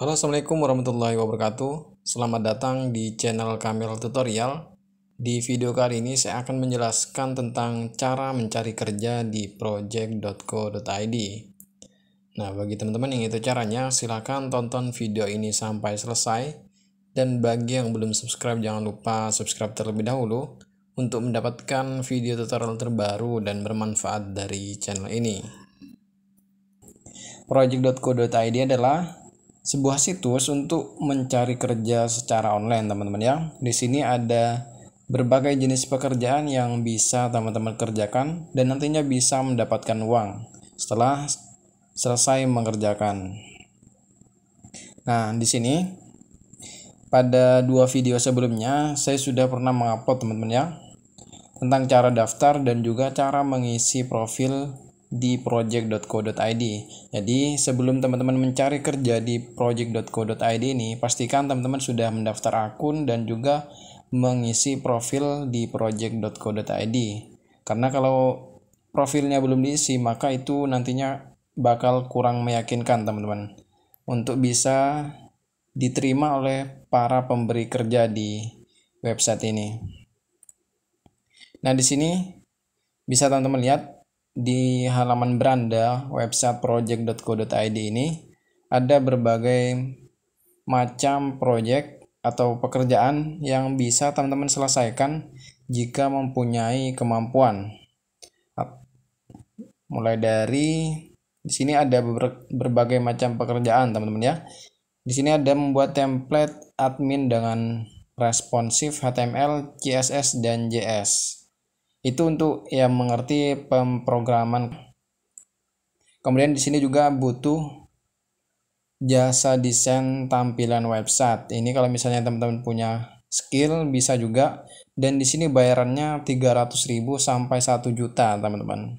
Halo assalamualaikum warahmatullahi wabarakatuh Selamat datang di channel Kamil Tutorial Di video kali ini saya akan menjelaskan tentang cara mencari kerja di project.co.id Nah bagi teman-teman yang itu caranya silahkan tonton video ini sampai selesai Dan bagi yang belum subscribe jangan lupa subscribe terlebih dahulu untuk mendapatkan video tutorial terbaru dan bermanfaat dari channel ini. Project.co.id adalah sebuah situs untuk mencari kerja secara online teman-teman ya. Di sini ada berbagai jenis pekerjaan yang bisa teman-teman kerjakan dan nantinya bisa mendapatkan uang setelah selesai mengerjakan. Nah, di sini pada dua video sebelumnya saya sudah pernah mengupload teman-teman ya tentang cara daftar dan juga cara mengisi profil di project.co.id. Jadi sebelum teman-teman mencari kerja di project.co.id ini, pastikan teman-teman sudah mendaftar akun dan juga mengisi profil di project.co.id. Karena kalau profilnya belum diisi, maka itu nantinya bakal kurang meyakinkan teman-teman. Untuk bisa diterima oleh para pemberi kerja di website ini. Nah, di sini bisa teman-teman lihat di halaman beranda website project.co.id ini ada berbagai macam proyek atau pekerjaan yang bisa teman-teman selesaikan jika mempunyai kemampuan. Mulai dari di sini ada berbagai macam pekerjaan, teman-teman ya. Di sini ada membuat template admin dengan responsif HTML, CSS dan JS. Itu untuk yang mengerti pemrograman. Kemudian di sini juga butuh jasa desain tampilan website. Ini kalau misalnya teman-teman punya skill bisa juga dan di sini bayarannya 300.000 sampai 1 juta, teman-teman.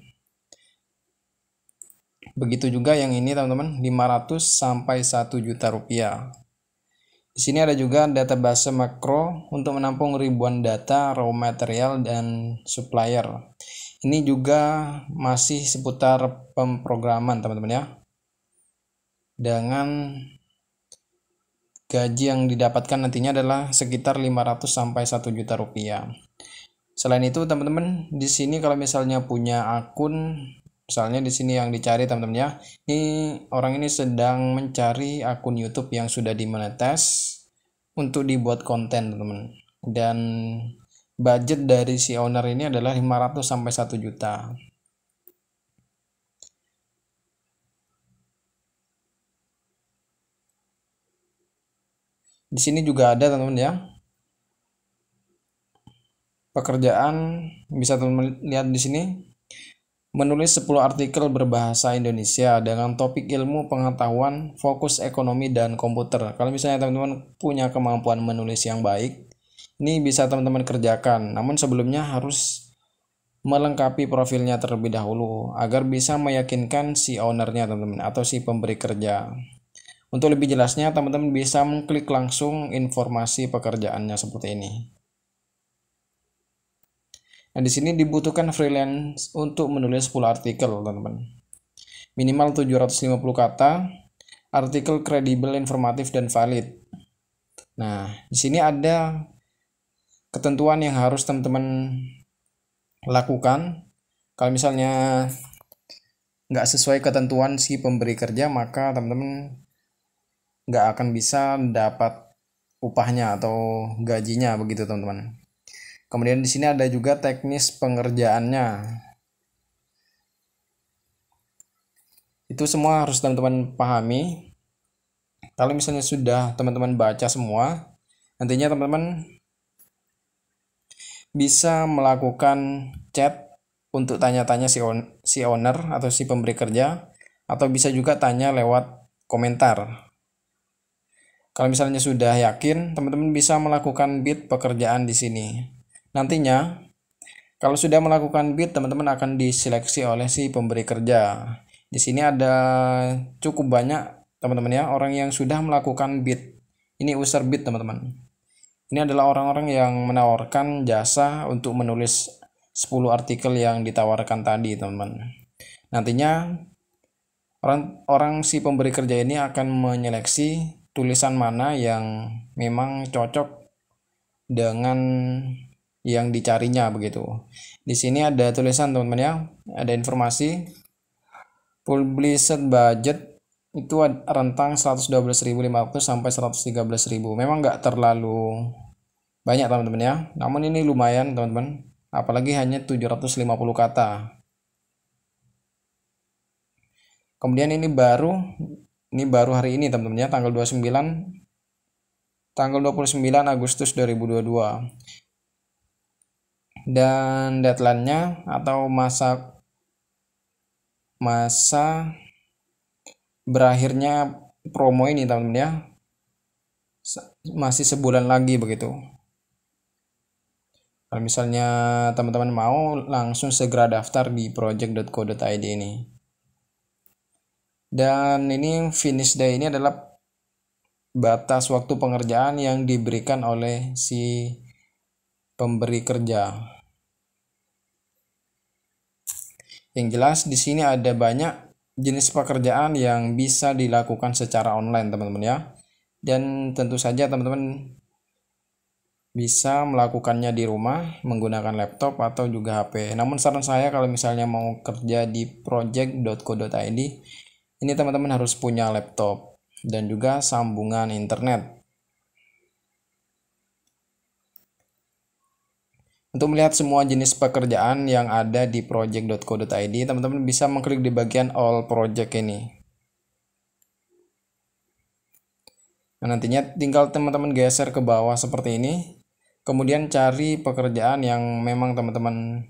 Begitu juga yang ini, teman-teman, 500 sampai 1 juta rupiah. Di sini ada juga database makro untuk menampung ribuan data, raw material, dan supplier. Ini juga masih seputar pemrograman teman-teman ya. Dengan gaji yang didapatkan nantinya adalah sekitar 500 sampai 1 juta rupiah. Selain itu teman-teman di sini kalau misalnya punya akun Misalnya di sini yang dicari teman-teman ya. Ini orang ini sedang mencari akun YouTube yang sudah dimonetize untuk dibuat konten teman-teman. Dan budget dari si owner ini adalah 500 sampai 1 juta. Di sini juga ada teman-teman ya. Pekerjaan bisa teman-teman lihat di sini menulis 10 artikel berbahasa Indonesia dengan topik ilmu pengetahuan, fokus ekonomi, dan komputer. Kalau misalnya teman-teman punya kemampuan menulis yang baik, ini bisa teman-teman kerjakan. Namun sebelumnya harus melengkapi profilnya terlebih dahulu agar bisa meyakinkan si ownernya teman-teman atau si pemberi kerja. Untuk lebih jelasnya, teman-teman bisa mengklik langsung informasi pekerjaannya seperti ini. Nah, di sini dibutuhkan freelance untuk menulis 10 artikel, teman-teman. Minimal 750 kata, artikel kredibel, informatif, dan valid. Nah, di sini ada ketentuan yang harus teman-teman lakukan. Kalau misalnya nggak sesuai ketentuan si pemberi kerja maka teman-teman nggak akan bisa dapat upahnya atau gajinya begitu teman-teman Kemudian di sini ada juga teknis pengerjaannya. Itu semua harus teman-teman pahami. Kalau misalnya sudah teman-teman baca semua, nantinya teman-teman bisa melakukan chat untuk tanya-tanya si, on, si owner atau si pemberi kerja atau bisa juga tanya lewat komentar. Kalau misalnya sudah yakin, teman-teman bisa melakukan bid pekerjaan di sini. Nantinya, kalau sudah melakukan bid, teman-teman akan diseleksi oleh si pemberi kerja. Di sini ada cukup banyak teman-teman ya orang yang sudah melakukan bid. Ini user bid teman-teman. Ini adalah orang-orang yang menawarkan jasa untuk menulis 10 artikel yang ditawarkan tadi teman-teman. Nantinya orang orang si pemberi kerja ini akan menyeleksi tulisan mana yang memang cocok dengan yang dicarinya begitu. Di sini ada tulisan teman-teman ya, ada informasi published budget itu rentang 112.500 sampai 113.000. Memang nggak terlalu banyak teman-teman ya, namun ini lumayan teman-teman, apalagi hanya 750 kata. Kemudian ini baru ini baru hari ini teman-teman ya, tanggal 29 tanggal 29 Agustus 2022 dan deadline-nya atau masa masa berakhirnya promo ini teman-teman ya masih sebulan lagi begitu kalau misalnya teman-teman mau langsung segera daftar di project.co.id ini dan ini finish day ini adalah batas waktu pengerjaan yang diberikan oleh si pemberi kerja. Yang jelas di sini ada banyak jenis pekerjaan yang bisa dilakukan secara online, teman-teman ya. Dan tentu saja teman-teman bisa melakukannya di rumah menggunakan laptop atau juga HP. Namun saran saya kalau misalnya mau kerja di project.co.id ini teman-teman harus punya laptop dan juga sambungan internet Untuk melihat semua jenis pekerjaan yang ada di project.co.id, teman-teman bisa mengklik di bagian all project ini. Nah, nantinya tinggal teman-teman geser ke bawah seperti ini. Kemudian cari pekerjaan yang memang teman-teman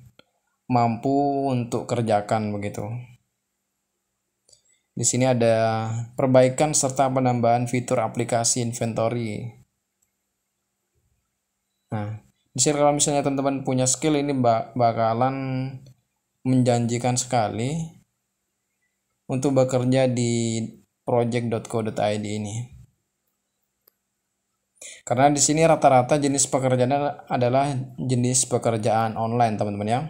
mampu untuk kerjakan begitu. Di sini ada perbaikan serta penambahan fitur aplikasi inventory. Nah, di share kalau misalnya teman-teman punya skill ini bak bakalan menjanjikan sekali untuk bekerja di project.co.id ini. Karena di sini rata-rata jenis pekerjaan adalah jenis pekerjaan online, teman-teman ya.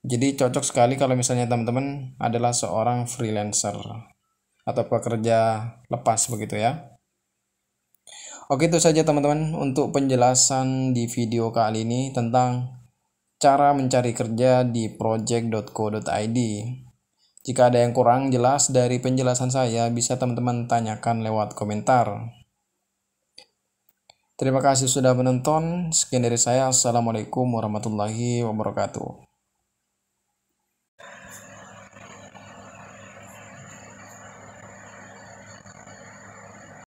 Jadi cocok sekali kalau misalnya teman-teman adalah seorang freelancer atau pekerja lepas begitu ya. Oke itu saja teman-teman untuk penjelasan di video kali ini tentang cara mencari kerja di project.co.id. Jika ada yang kurang jelas dari penjelasan saya bisa teman-teman tanyakan lewat komentar. Terima kasih sudah menonton. Sekian dari saya. Assalamualaikum warahmatullahi wabarakatuh.